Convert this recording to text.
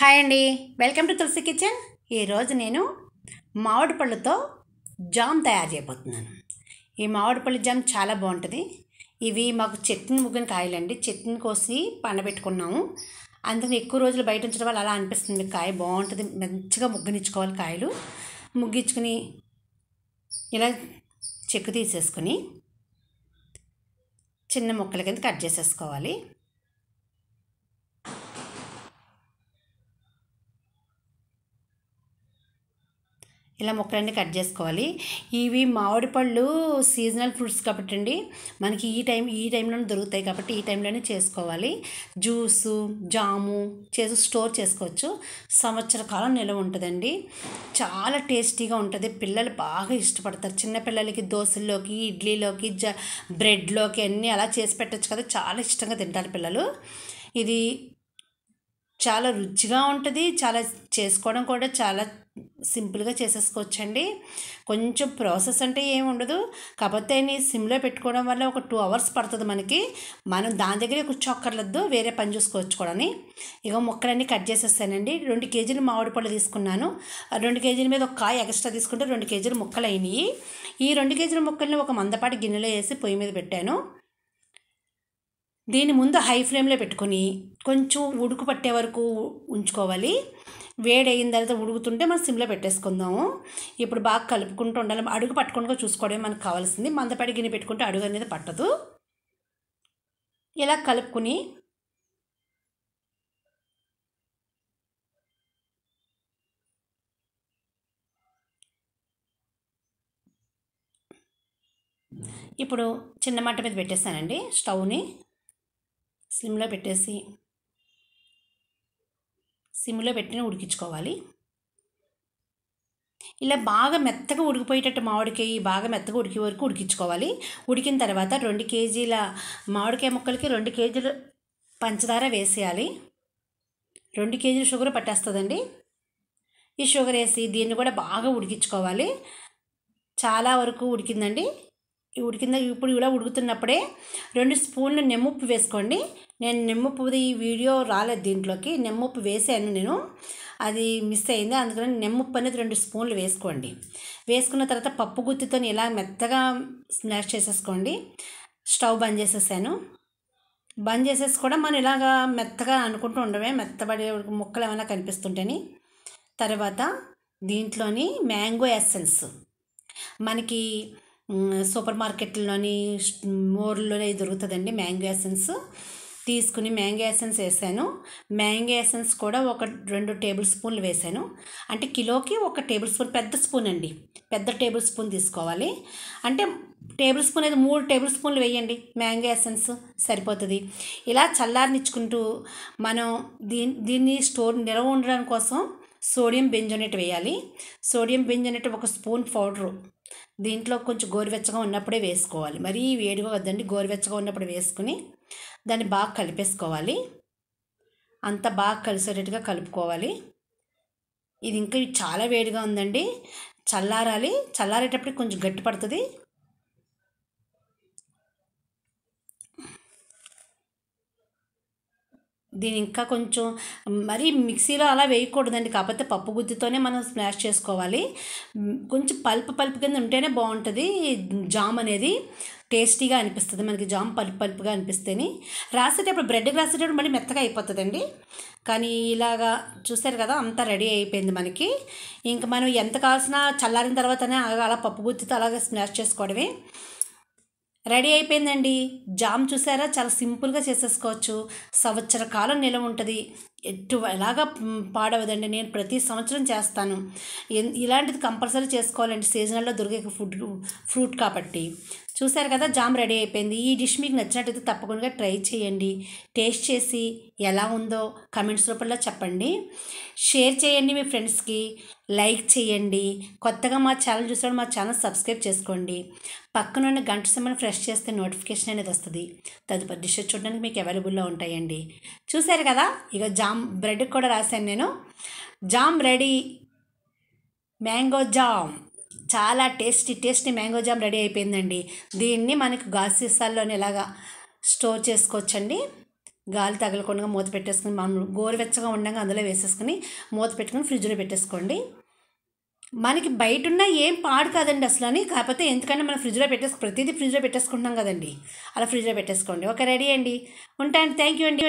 hi అండి welcome to Tulasi kitchen ఈరోజు నేను మామిడి పళ్ళుతో జామ్ తయారు చేయబోతున్నాను ఈ మామిడి పళ్ళు జామ్ చాలా బాగుంటుంది ఇవి మాకు చెట్టుని ముగ్గిన కాయలండి చెట్టుని కోసి పండబెట్టుకున్నాము అందుకని ఎక్కువ రోజులు బయట ఉంచడం వల్ల అలా అనిపిస్తుంది కాయ బాగుంటుంది మంచిగా ముగ్గునిచ్చుకోవాలి కాయలు ముగ్గించుకుని ఇలా చెక్కు తీసేసుకొని చిన్న ముక్కల కింద కట్ చేసేసుకోవాలి ఇలా ముక్కలన్నీ కట్ చేసుకోవాలి ఇవి మామిడి పళ్ళు సీజనల్ ఫ్రూట్స్ కాబట్టి అండి మనకి ఈ టైం ఈ టైంలోనే దొరుకుతాయి కాబట్టి ఈ టైంలోనే చేసుకోవాలి జ్యూసు జాము చేసి స్టోర్ చేసుకోవచ్చు సంవత్సర కాలం నిల్వ ఉంటుందండి చాలా టేస్టీగా ఉంటుంది పిల్లలు బాగా ఇష్టపడతారు చిన్నపిల్లలకి దోశల్లోకి ఇడ్లీలోకి జ బ్రెడ్లోకి అన్నీ అలా చేసి పెట్టచ్చు కదా చాలా ఇష్టంగా తింటారు పిల్లలు ఇది చాలా రుచిగా ఉంటుంది చాలా చేసుకోవడం కూడా చాలా సింపుల్గా చేసేసుకోవచ్చండి కొంచెం ప్రాసెస్ అంటే ఏమి ఉండదు కాకపోతే సిమ్లో పెట్టుకోవడం వల్ల ఒక టూ అవర్స్ పడుతుంది మనకి మనం దాని దగ్గర కూర్చోక్కర్లేదు వేరే పని చూసుకోవచ్చు కూడా ఇక ముక్కలన్నీ కట్ చేసేస్తానండి రెండు కేజీలు మామిడి పళ్ళు తీసుకున్నాను రెండు కేజీల మీద ఒక కాయ ఎక్స్ట్రా తీసుకుంటే రెండు కేజీలు ముక్కలు అయినాయి ఈ రెండు కేజీల ముక్కల్ని ఒక మందపాటి గిన్నెలో వేసి పొయ్యి మీద పెట్టాను దీని ముందు హై ఫ్లేమ్లో పెట్టుకొని కొంచెం ఉడుకు పట్టే వరకు ఉంచుకోవాలి వేడి అయిన తర్వాత ఉడుకుతుంటే మనం సిమ్లో పెట్టేసుకుందాము ఇప్పుడు బాగా కలుపుకుంటూ ఉండాలి అడుగు పట్టుకుండా చూసుకోవడమే మనకు కావాల్సింది మందపడి గిన్నె పెట్టుకుంటే అడుగు అనేది పట్టదు ఇలా కలుపుకుని ఇప్పుడు చిన్న మంట మీద పెట్టేస్తానండి స్టవ్ని సిమ్లో పెట్టేసి సిమ్లో పెట్టిన ఉడికించుకోవాలి ఇలా బాగా మెత్తగా ఉడికిపోయేటట్టు మామిడికాయ బాగా మెత్తగా ఉడికే వరకు ఉడికించుకోవాలి ఉడికిన తర్వాత రెండు కేజీల మామిడికాయ ముక్కలకి రెండు కేజీలు పంచదార వేసేయాలి రెండు కేజీలు షుగర్ పట్టేస్తుందండి ఈ షుగర్ వేసి దీన్ని కూడా బాగా ఉడికించుకోవాలి చాలా వరకు ఉడికిందండి ఉడికింద ఇప్పుడు ఇలా ఉడుకుతున్నప్పుడే రెండు స్పూన్లు నిమ్మప్పు వేసుకోండి నేను ఈ వీడియో రాలేదు దీంట్లోకి నిమ్మప్పు వేసాను నేను అది మిస్ అయింది అందుకని నిమ్మప్పు అనేది రెండు స్పూన్లు వేసుకోండి వేసుకున్న తర్వాత పప్పు గుత్తితో ఇలా మెత్తగా స్మాష్ చేసేసుకోండి స్టవ్ బంద్ చేసేసాను బంద్ చేసేసి కూడా మనం ఇలాగా మెత్తగా అనుకుంటూ ఉండమే మెత్తబడే ముక్కలు ఏమైనా కనిపిస్తుంటేని తర్వాత దీంట్లోని మ్యాంగో ఎస్సెన్స్ మనకి సూపర్ మార్కెట్లోని మోర్లోనే దొరుకుతుందండి మ్యాంగో ఎసెన్స్ తీసుకుని మ్యాంగో ఎసెన్స్ వేసాను మ్యాంగో ఎసెన్స్ కూడా ఒక రెండు టేబుల్ స్పూన్లు వేసాను అంటే కిలోకి ఒక టేబుల్ స్పూన్ పెద్ద స్పూన్ అండి పెద్ద టేబుల్ స్పూన్ తీసుకోవాలి అంటే టేబుల్ స్పూన్ అయితే మూడు టేబుల్ స్పూన్లు వేయండి మ్యాంగో ఎసెన్స్ సరిపోతుంది ఇలా చల్లారనిచ్చుకుంటూ మనం దీని దీన్ని స్టోర్ నిల్వ ఉండడం కోసం సోడియం బెంజోనేట్ వేయాలి సోడియం బెంజోనేట్ ఒక స్పూన్ పౌడరు దీంట్లో కొంచెం గోరువెచ్చగా ఉన్నప్పుడే వేసుకోవాలి మరీ వేడిగా వద్దండి గోరువెచ్చగా ఉన్నప్పుడు వేసుకుని దాన్ని బాగా కలిపేసుకోవాలి అంత బాగా కలిసేటట్టుగా కలుపుకోవాలి ఇది ఇంకా చాలా వేడిగా ఉందండి చల్లారాలి చల్లారేటప్పుడు కొంచెం గట్టి పడుతుంది దీని ఇంకా కొంచెం మరీ మిక్సీలో అలా వేయకూడదండి కాకపోతే పప్పు గుత్తితోనే మనం స్మాష్ చేసుకోవాలి కొంచెం పల్పు పల్పు కింద ఉంటేనే బాగుంటుంది జామ్ అనేది టేస్టీగా అనిపిస్తుంది మనకి జామ్ పల్పు పల్పుగా అనిపిస్తేని రాసేటప్పుడు బ్రెడ్కి రాసేటప్పుడు మళ్ళీ మెత్తగా అయిపోతుందండి కానీ ఇలాగా చూసారు కదా అంతా రెడీ అయిపోయింది మనకి ఇంకా మనం ఎంత కావాల్సిన చల్లారిన తర్వాతనే అలా పప్పు గుత్తితో అలాగే స్మాష్ చేసుకోవడమే రెడీ అయిపోయిందండి జామ్ చూసారా చాలా సింపుల్గా చేసేసుకోవచ్చు సంవత్సర కాలం నిలవ ఉంటుంది ఎటు ఎలాగా పాడవదండి నేను ప్రతి సంవత్సరం చేస్తాను ఇలాంటిది కంపల్సరీ చేసుకోవాలండి సీజనల్లో దొరికే ఫుడ్ ఫ్రూట్ కాబట్టి చూశారు కదా జామ్ రెడీ అయిపోయింది ఈ డిష్ మీకు నచ్చినట్టయితే తప్పకుండా ట్రై చేయండి టేస్ట్ చేసి ఎలా ఉందో కమెంట్స్ రూపంలో చెప్పండి షేర్ చేయండి మీ ఫ్రెండ్స్కి లైక్ చేయండి కొత్తగా మా ఛానల్ చూసాడు మా ఛానల్ సబ్స్క్రైబ్ చేసుకోండి పక్కన ఉన్న గంట సమయం ఫ్రెష్ చేస్తే నోటిఫికేషన్ అనేది వస్తుంది తదుపరి డిషెస్ చూడడానికి మీకు అవైలబుల్లో ఉంటాయండి చూశారు కదా ఇక జామ్ బ్రెడ్ కూడా రాశాను నేను జామ్ రెడీ మ్యాంగో జామ్ చాలా tasty tasty mango jam ready అయిపోయిందండి దీన్ని మనకు గాజు సీసాల్లోనే ఇలాగా స్టోర్ చేసుకోవచ్చండి గాలి తగలకుండా మూత పెట్టేసుకుని మనం గోరువెచ్చగా ఉండగా అందులో వేసేసుకుని మూత పెట్టుకుని ఫ్రిడ్జ్లో పెట్టేసుకోండి మనకి బయట ఉన్న ఏం పాడు కాదండి అసలు అని కాకపోతే ఎందుకంటే మనం ఫ్రిడ్జ్లో పెట్టేసు ప్రతిదీ ఫ్రిడ్జ్లో పెట్టేసుకుంటున్నాం కదండి అలా ఫ్రిడ్జ్లో పెట్టేసుకోండి ఓకే రెడీ అండి ఉంటాను థ్యాంక్ యూ అండి